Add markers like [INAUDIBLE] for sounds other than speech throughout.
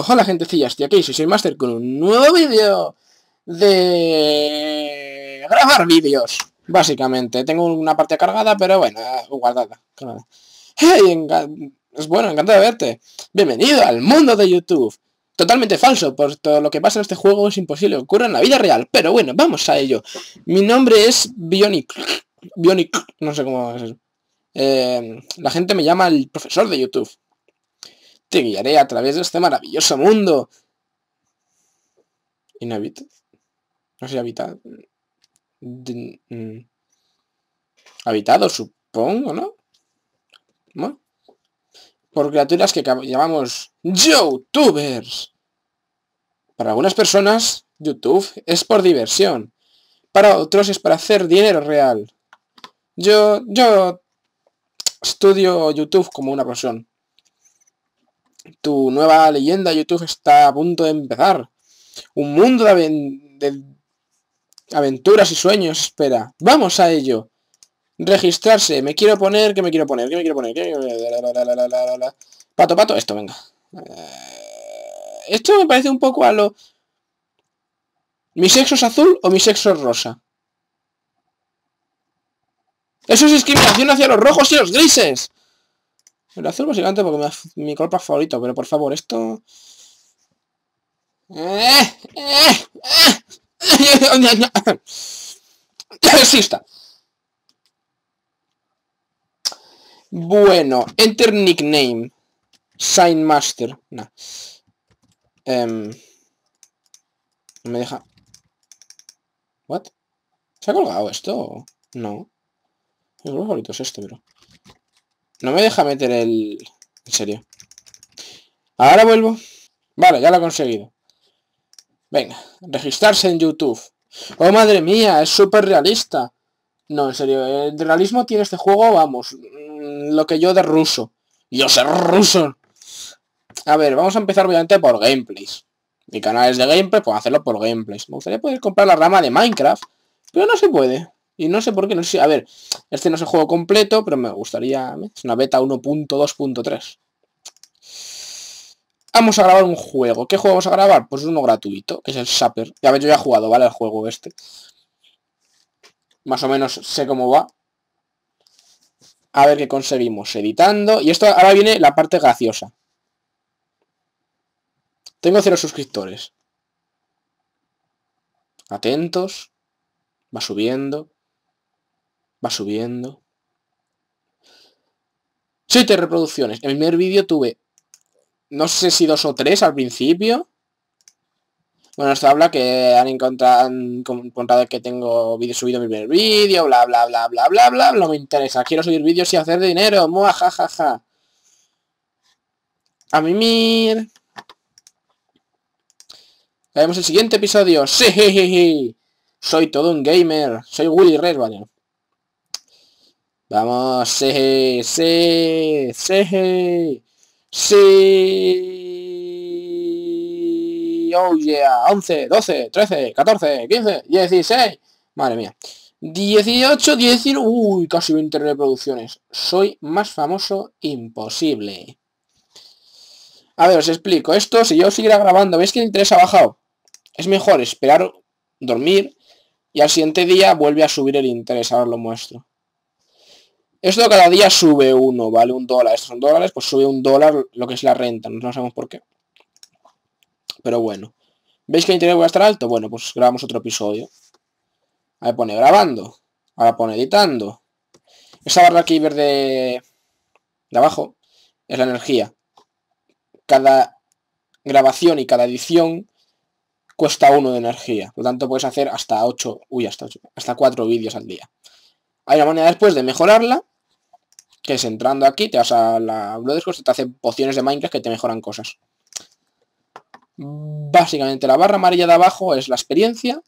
hola gentecillas, estoy aquí, soy, Master con un nuevo vídeo de grabar vídeos, básicamente. Tengo una parte cargada, pero bueno, eh, guardada. Hey, es bueno, encantado de verte. Bienvenido al mundo de YouTube. Totalmente falso, por todo lo que pasa en este juego es imposible, ocurre en la vida real. Pero bueno, vamos a ello. Mi nombre es Bionic. Bionic, no sé cómo es eh, la gente me llama el profesor de YouTube. Te guiaré a través de este maravilloso mundo. Inhabito. No sé, habitado. Mm, habitado, supongo, ¿no? ¿No? Por criaturas que llamamos YouTubers. Para algunas personas, YouTube es por diversión. Para otros es para hacer dinero real. Yo, yo estudio YouTube como una profesión. Tu nueva leyenda YouTube está a punto de empezar. Un mundo de, aventuras y sueños espera. ¡Vamos a ello! Registrarse. Me quiero poner, que me quiero poner, que me quiero poner. Pato, pato, esto, venga. Esto me parece un poco a lo... ¿Mi sexo es azul o mi sexo es rosa? Eso es discriminación hacia los rojos y los grises. El azul básicamente porque mi colpa favorito, pero por favor, esto... [LAUGHS] Exista. Bueno, enter nickname. Sign master. Em, no me deja. ¿What? ¿Se ha colgado esto? No. Mi color favorito es este, pero. No me deja meter el... En serio. Ahora vuelvo. Vale, ya lo he conseguido. Venga, registrarse en YouTube. ¡Oh, madre mía! Es súper realista. No, en serio, el eh, realismo tiene este juego, vamos, mm, lo que yo de ruso. Yo soy ruso. A ver, vamos a empezar obviamente por gameplays. Mi canal es de gameplay, puedo hacerlo por gameplays. Me gustaría poder comprar la rama de Minecraft, pero no se puede. Y no sé por qué, no sé A ver, este no es el juego completo, pero me gustaría... ¿eh? Es una beta 1.2.3. Vamos a grabar un juego. ¿Qué juego vamos a grabar? Pues uno gratuito, que es el Sapper. Ya veo yo ya he jugado, ¿vale? El juego este. Más o menos sé cómo va. A ver qué conseguimos. Editando. Y esto ahora viene la parte graciosa. Tengo cero suscriptores. Atentos. Va subiendo va subiendo. 7 reproducciones. En el primer vídeo tuve, no sé si dos o tres al principio. Bueno, esto habla que han encontrado, que tengo vídeo subido mi primer vídeo, bla, bla, bla, bla, bla, bla, no me interesa. Quiero subir vídeos y hacer dinero, mua, ja, ja, ja. A mimir. el siguiente episodio. Sí, soy todo un gamer. Soy Willy Red, vale. Vamos, sí, sí, sí, sí. Oh, yeah, 11, 12, 13, 14, 15, 16. Madre mía. 18, 19... Uy, casi 20 reproducciones. Soy más famoso imposible. A ver, os explico. Esto, si yo siguiera grabando, ¿veis que el interés ha bajado? Es mejor esperar, dormir, y al siguiente día vuelve a subir el interés. Ahora os lo muestro. Esto cada día sube uno, ¿vale? Un dólar. Estos son dólares, pues sube un dólar lo que es la renta. No sabemos por qué. Pero bueno. ¿Veis que el interés va a estar alto? Bueno, pues grabamos otro episodio. Ahí pone grabando. Ahora pone editando. Esta barra aquí verde de abajo es la energía. Cada grabación y cada edición cuesta uno de energía. Por lo tanto, puedes hacer hasta 8, uy, hasta hasta 4 vídeos al día. Hay una manera después de mejorarla, que es entrando aquí, te vas a la y te hace pociones de Minecraft que te mejoran cosas. Básicamente la barra amarilla de abajo es la experiencia.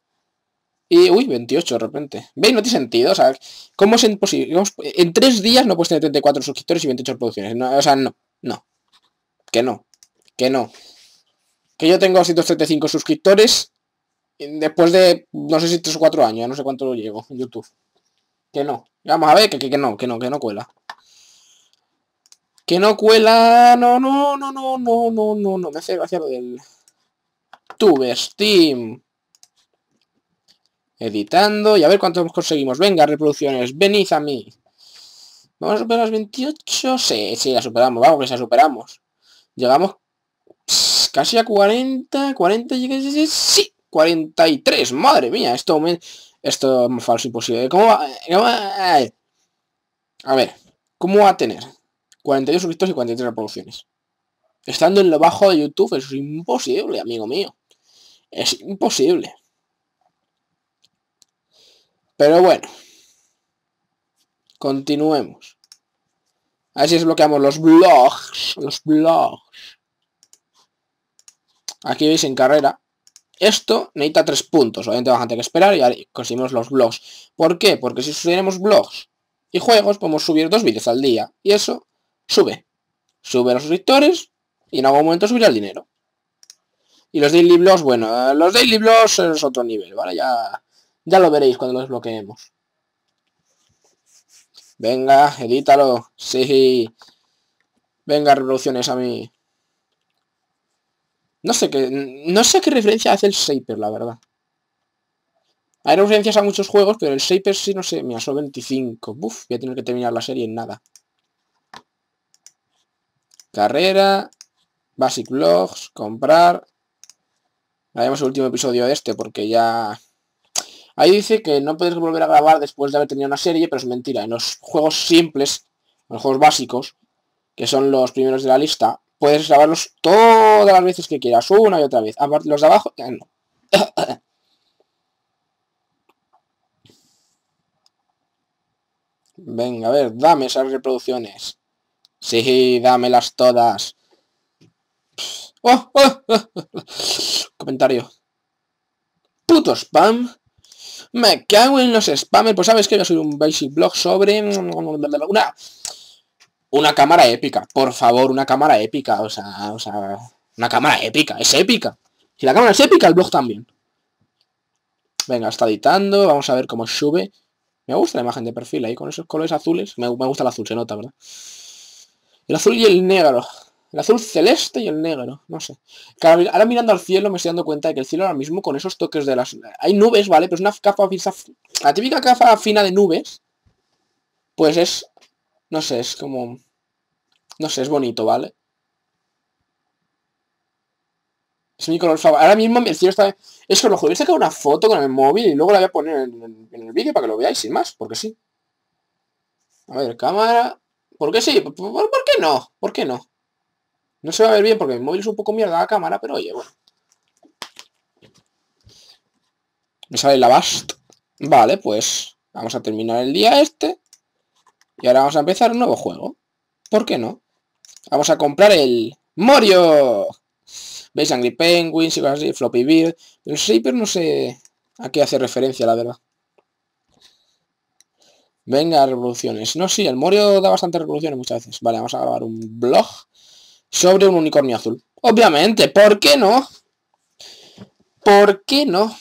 Y, uy, 28 de repente. ¿Veis? No tiene sentido. O sea, ¿cómo es imposible? En tres días no puedes tener 34 suscriptores y 28 producciones. No, o sea, no, no. Que no. Que no. Que yo tengo 135 suscriptores después de, no sé si 3 o 4 años, no sé cuánto lo llego en YouTube. Que no. Vamos a ver, que no, que no, que no cuela. Que no cuela. No, no, no, no, no, no, no, no. Me hace gracia lo del... Tuber Steam. Editando. Y a ver cuántos conseguimos. Venga, reproducciones. Venid a mí. ¿Vamos a superar las 28? Sí, sí, la superamos. Vamos, que la superamos. Llegamos casi a 40. 40 llegué. Sí, 43. Madre mía, esto me... Esto es falso imposible. ¿Cómo va? A ver. ¿Cómo va a tener? 42 suscriptores y 43 reproducciones. Estando en lo bajo de YouTube, es imposible, amigo mío. Es imposible. Pero bueno. Continuemos. A ver si desbloqueamos los blogs. Los blogs. Aquí veis en carrera. Esto necesita tres puntos. Obviamente vamos a tener que esperar y ahora conseguimos los blogs. ¿Por qué? Porque si subiremos blogs y juegos, podemos subir dos vídeos al día. Y eso sube. Sube los suscriptores y en algún momento subirá el dinero. Y los daily blogs, bueno, los daily blogs es otro nivel, ¿vale? Ya, ya lo veréis cuando lo desbloqueemos. Venga, edítalo. Sí. Venga, revoluciones a mí. No sé qué. No sé qué referencia hace el Shaper, la verdad. Hay referencias a muchos juegos, pero el Shaper sí no sé. me son 25. Uf, voy a tener que terminar la serie en nada. Carrera, Basic logs, comprar. Haremos el último episodio de este porque ya... Ahí dice que no puedes volver a grabar después de haber tenido una serie, pero es mentira. En los juegos simples, en los juegos básicos, que son los primeros de la lista, puedes grabarlos todas las veces que quieras, una y otra vez. Aparte, los de abajo... Eh, no. [COUGHS] Venga, a ver, dame esas reproducciones. Sí, dámelas todas. Oh, oh, oh, Comentario. Puto spam. Me cago en los spammers. Pues sabes que yo soy un basic blog sobre... Una... Una cámara épica. Por favor, una cámara épica. O sea, Una cámara épica. Es épica. Si la cámara es épica, el blog también. Venga, está editando. Vamos a ver cómo sube. Me gusta la imagen de perfil ahí con esos colores azules. Me, me gusta el azul, se nota, ¿verdad? El azul y el negro. El azul celeste y el negro, no sé. Ahora, mirando al cielo me estoy dando cuenta de que el cielo ahora mismo con esos toques de las... Hay nubes, ¿vale? Pero es una capa... La típica capa fina de nubes, pues es... No sé, es como... No sé, es bonito, ¿vale? Es mi color favorito. Ahora mismo el cielo está... Es que os lo sacado una foto con el móvil y luego la voy a poner en el vídeo para que lo veáis, sin más, porque sí. A ver, cámara... Porque sí, ¿por, por, qué no? ¿Por qué no? No se va a ver bien porque mi móvil es un poco mierda la cámara, pero oye, bueno. Me sale la bast. Vale, pues vamos a terminar el día este. Y ahora vamos a empezar un nuevo juego. ¿Por qué no? Vamos a comprar el Morio. ¿Veis? Angry Penguins y cosas así, Floppy Beard El Shaper no sé a qué hace referencia, la verdad. Venga, revoluciones. No, sí, el Morio da bastantes revoluciones muchas veces. Vale, vamos a grabar un blog sobre un unicornio azul. Obviamente, ¿por qué no? ¿Por qué no?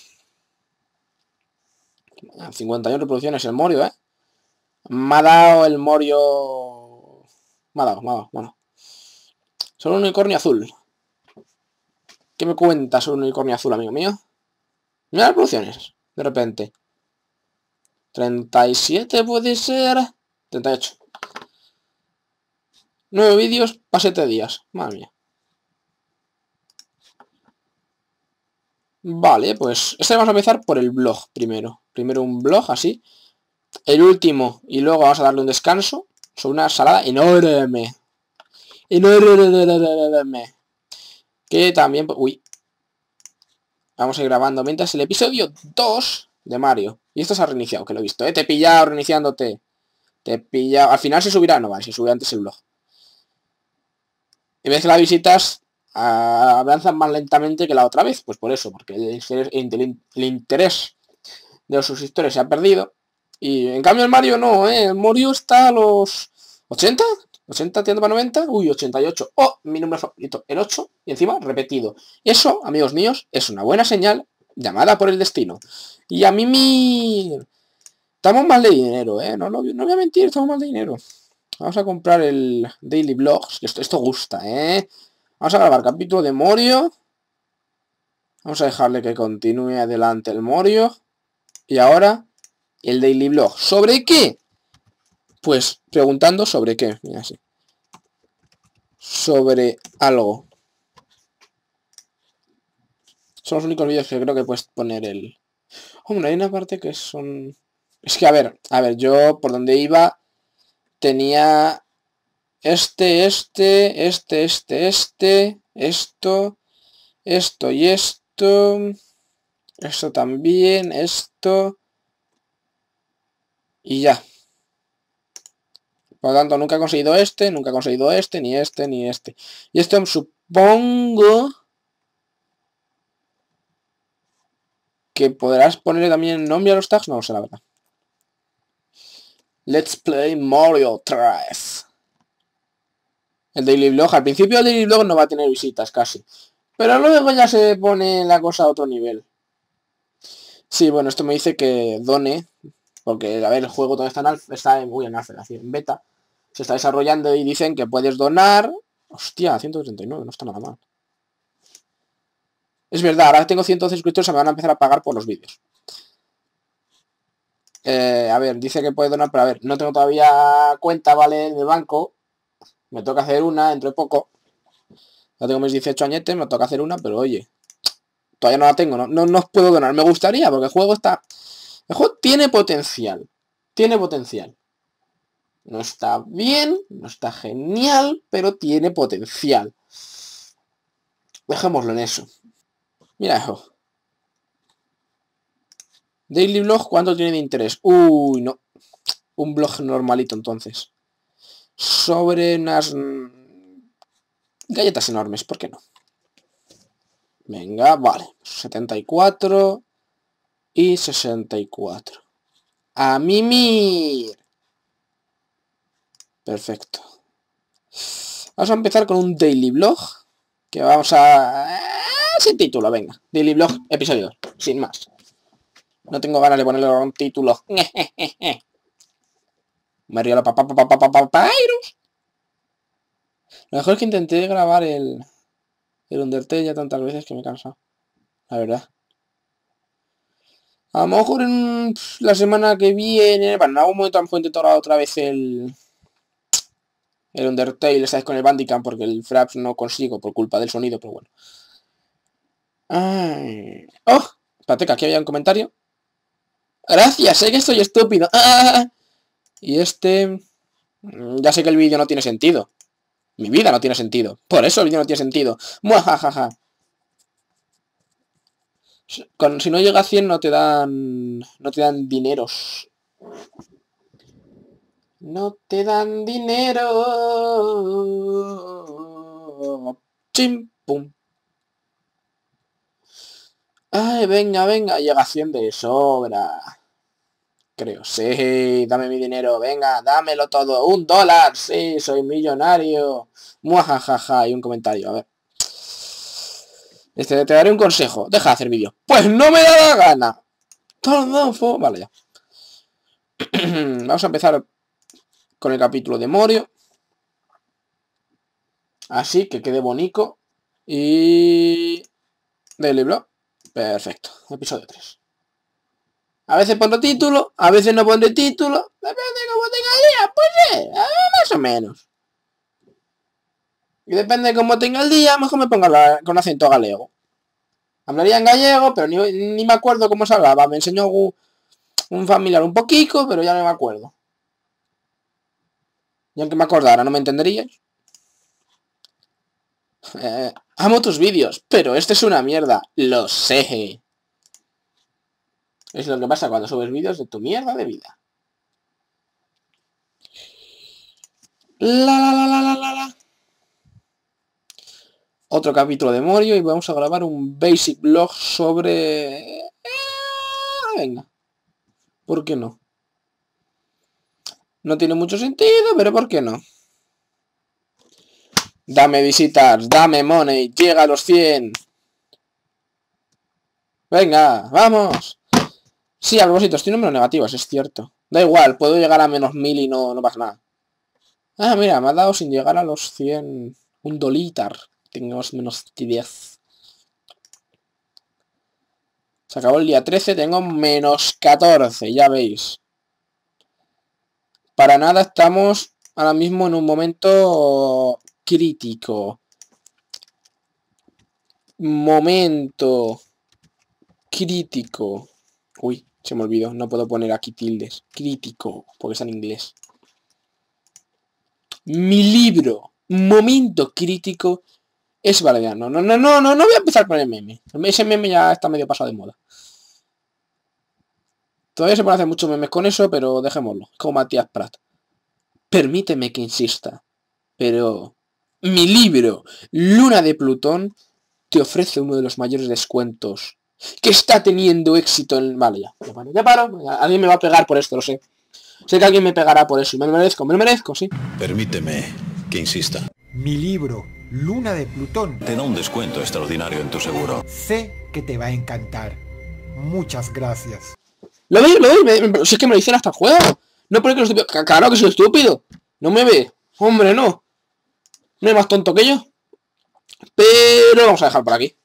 51 ah, revoluciones el Morio, ¿eh? Me ha dado el Morio... Me ha dado, me ha dado, bueno. Sobre un unicornio azul. ¿Qué me cuenta sobre un unicornio azul, amigo mío? Mira las reproducciones, de repente. 37 puede ser. 38. Nueve vídeos para 7 días. Madre mía. Vale, pues este vamos a empezar por el blog primero. Primero un blog así. El último. Y luego vamos a darle un descanso. Sobre una salada enorme. Enorme. Que también... Uy. Vamos a ir grabando mientras el episodio 2 de Mario. Y esto se ha reiniciado, que lo he visto. ¿eh? Te he pillado reiniciándote. Te he pillado. Al final se subirá. No, vale, se sube antes el blog. En vez que las visitas avanzan más lentamente que la otra vez. Pues por eso, porque el interés, de los suscriptores se ha perdido. Y en cambio el Mario no, ¿eh? El Mario está a los 80, 80 tiendo para 90, uy, 88. Oh, mi número favorito, el 8, y encima repetido. Eso, amigos míos, es una buena señal Llamada por el destino. Y a mí mi... Estamos mal de dinero, ¿eh? No, voy a mentir, estamos mal de dinero. Vamos a comprar el Daily Vlogs. Esto, esto gusta, ¿eh? Vamos a grabar capítulo de Morio. Vamos a dejarle que continúe adelante el Morio. Y ahora, el Daily Vlog. ¿Sobre qué? Pues preguntando sobre qué. Mira así. Sobre algo los únicos vídeos que creo que puedes poner el... Hombre, hay una parte que son... Es que, a ver, a ver, yo por donde iba tenía este, este, este, este, este, esto, esto y esto, esto también, esto y ya. Por lo tanto, nunca he conseguido este, nunca he conseguido este, ni este, ni este. Y esto supongo que podrás ponerle también nombre a los tags, no lo sé la verdad. Let's play Mario 3. El Daily Blog, al principio el Daily Blog no va a tener visitas casi. Pero luego ya se pone la cosa a otro nivel. Sí, bueno, esto me dice que done, porque a ver, el juego todavía está en está en en beta. Se está desarrollando y dicen que puedes donar. Hostia, 139, no está nada mal. Es verdad, ahora tengo 112 suscriptores se me van a empezar a pagar por los vídeos. Eh, a ver, dice que puede donar, pero a ver, no tengo todavía cuenta, ¿vale? De banco. Me toca hacer una dentro de poco. Ya tengo mis 18 añetes, me toca hacer una, pero oye, todavía no la tengo, no, puedo donar. Me gustaría, porque el juego está... El juego tiene potencial. Tiene potencial. No está bien, no está genial, pero tiene potencial. Dejémoslo en eso. Mira eso. Daily blog, ¿cuánto tiene de interés? Uy, no. Un blog normalito entonces. Sobre unas galletas enormes, ¿por qué no? Venga, vale. 74 y 64. ¡A mimir! Perfecto. Vamos a empezar con un daily blog. Que vamos a... Eh, sin título, venga. Daily Vlog episodio sin más. No tengo ganas de ponerle un título. [LAUGHS] Me río la papá papá Lo mejor es que intenté grabar el, el Undertale ya tantas veces que me cansa. La verdad. A lo mejor en la semana que viene, bueno, en algún momento han puesto otra vez el, el Undertale, ¿sabes? Con el Bandicam, porque el Fraps no consigo por culpa del sonido, pero bueno. Ay. ¡Oh! Espérate, que aquí había un comentario. Gracias, sé que soy estúpido. Ah, ah, ah, y este... Mm, ya sé que el vídeo no tiene sentido. Mi vida no tiene sentido. Por eso el vídeo no tiene sentido. Muajajaja. si no llega a 100 no te dan... No te dan dineros. No te dan dinero. Chim, pum, Ay, venga, venga, llega de sobra. Creo, sí, dame mi dinero, venga, dámelo todo, un dólar, sí, soy millonario. Muajajaja, y un comentario, a ver. Este, te daré un consejo, deja de hacer vídeos. Pues no me da la gana. Tordofo, Vale, ya. [CLEARS THROAT] Vamos a empezar con el capítulo de Morio. Así que quede bonito. Y... Del libro. Perfecto, episodio 3. A veces pongo título, a veces no pongo título. Depende de cómo tenga el día, pues eh, más o menos. Y depende de cómo tenga el día, mejor me ponga con acento galego. Hablaría en gallego, pero ni, me acuerdo cómo se hablaba. Me enseñó un, familiar un poquito, pero ya no me acuerdo. Y aunque me acordara, no me entendería eh, Amo tus vídeos, pero este es una mierda. Lo sé. Es lo que pasa cuando subes vídeos de tu mierda de vida. La la la la la la Otro capítulo de Morio y vamos a grabar un basic blog sobre... Eh, venga. ¿Por qué no? No tiene mucho sentido, pero ¿por qué no? Dame visitas, dame money, llega a los 100. Venga, vamos. Sí, a tiene estoy números negativos, es cierto. Da igual, puedo llegar a menos 1000 y no, pasa nada. Ah, mira, me ha dado sin llegar a los 100 un dolitar. Tengo menos 10. Se acabó el día 13, tengo menos 14, ya veis. Para nada estamos ahora mismo en un momento crítico, momento crítico. Uy, se me olvidó, no puedo poner aquí tildes. Crítico, porque está en inglés. Mi libro, momento crítico, es valeriano. No, no, no, no, no voy a empezar con el meme. Ese meme ya está medio pasado de moda. Todavía se pueden hacer muchos memes con eso, pero dejémoslo. Como Matías Prat. Permíteme que insista, pero mi libro, Luna de Plutón, te ofrece uno de los mayores descuentos que está teniendo éxito en... Vale, ya, ya paro, Alguien me va a pegar por esto, lo sé. Sé que alguien me pegará por eso y me lo merezco, me lo merezco, sí. Permíteme que insista. Mi libro, Luna de Plutón. Te da un descuento extraordinario en tu seguro. Sé que te va a encantar. Muchas gracias. Lo doy, lo doy, si es que me lo dicen hasta el juego. No porque lo estúpido. Claro que soy estúpido. No me ve. Hombre, no. No hay más tonto que yo. Pero vamos a dejar por aquí.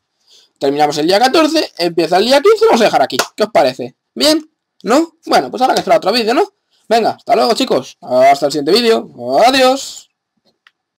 Terminamos el día 14, empieza el día 15 vamos a dejar aquí. ¿Qué os parece? ¿Bien? ¿No? Bueno, pues ahora que será otro vídeo, ¿no? Venga, hasta luego chicos. Hasta el siguiente vídeo. Adiós.